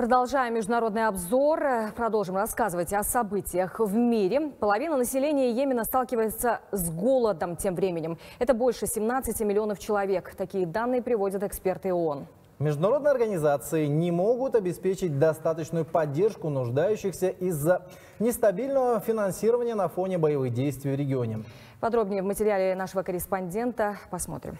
Продолжаем международный обзор. Э, продолжим рассказывать о событиях в мире. Половина населения Йемена сталкивается с голодом тем временем. Это больше 17 миллионов человек. Такие данные приводят эксперты ООН. Международные организации не могут обеспечить достаточную поддержку нуждающихся из-за нестабильного финансирования на фоне боевых действий в регионе. Подробнее в материале нашего корреспондента. Посмотрим.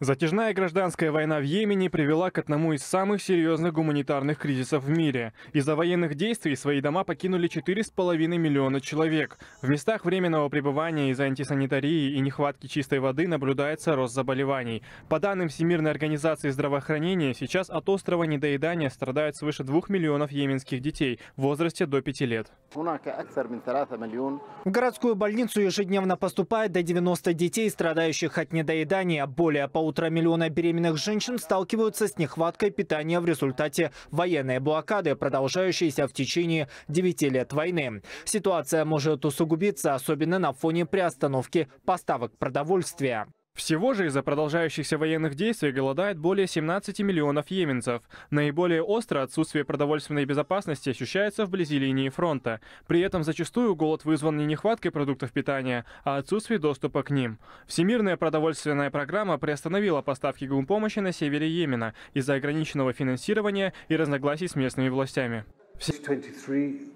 Затяжная гражданская война в Йемене привела к одному из самых серьезных гуманитарных кризисов в мире. Из-за военных действий свои дома покинули 4,5 миллиона человек. В местах временного пребывания из-за антисанитарии и нехватки чистой воды наблюдается рост заболеваний. По данным Всемирной организации здравоохранения, сейчас от острого недоедания страдают свыше 2 миллионов йеменских детей в возрасте до 5 лет. В городскую больницу ежедневно поступает до 90 детей, страдающих от недоедания более полутора полутора миллиона беременных женщин сталкиваются с нехваткой питания в результате военной блокады, продолжающейся в течение 9 лет войны. Ситуация может усугубиться, особенно на фоне приостановки поставок продовольствия. Всего же из-за продолжающихся военных действий голодает более 17 миллионов йеменцев. Наиболее остро отсутствие продовольственной безопасности ощущается вблизи линии фронта. При этом зачастую голод вызван не нехваткой продуктов питания, а отсутствием доступа к ним. Всемирная продовольственная программа приостановила поставки гумпомощи на севере Йемена из-за ограниченного финансирования и разногласий с местными властями.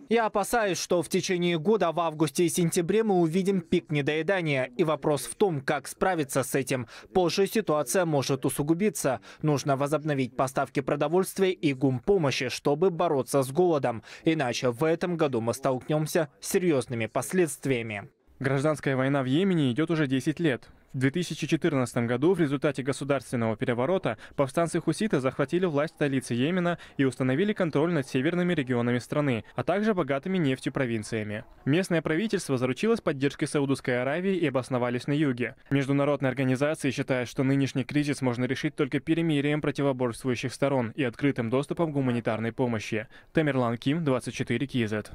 Я опасаюсь, что в течение года в августе и сентябре мы увидим пик недоедания. И вопрос в том, как справиться с этим. Позже ситуация может усугубиться. Нужно возобновить поставки продовольствия и гумпомощи, чтобы бороться с голодом. Иначе в этом году мы столкнемся с серьезными последствиями. Гражданская война в Йемене идет уже 10 лет. В 2014 году в результате государственного переворота повстанцы Хусита захватили власть столицы Йемена и установили контроль над северными регионами страны, а также богатыми нефтью провинциями. Местное правительство заручилось поддержкой Саудовской Аравии и обосновались на юге. Международные организации считают, что нынешний кризис можно решить только перемирием противоборствующих сторон и открытым доступом к гуманитарной помощи. Тамерлан Ким, 24 Кизет.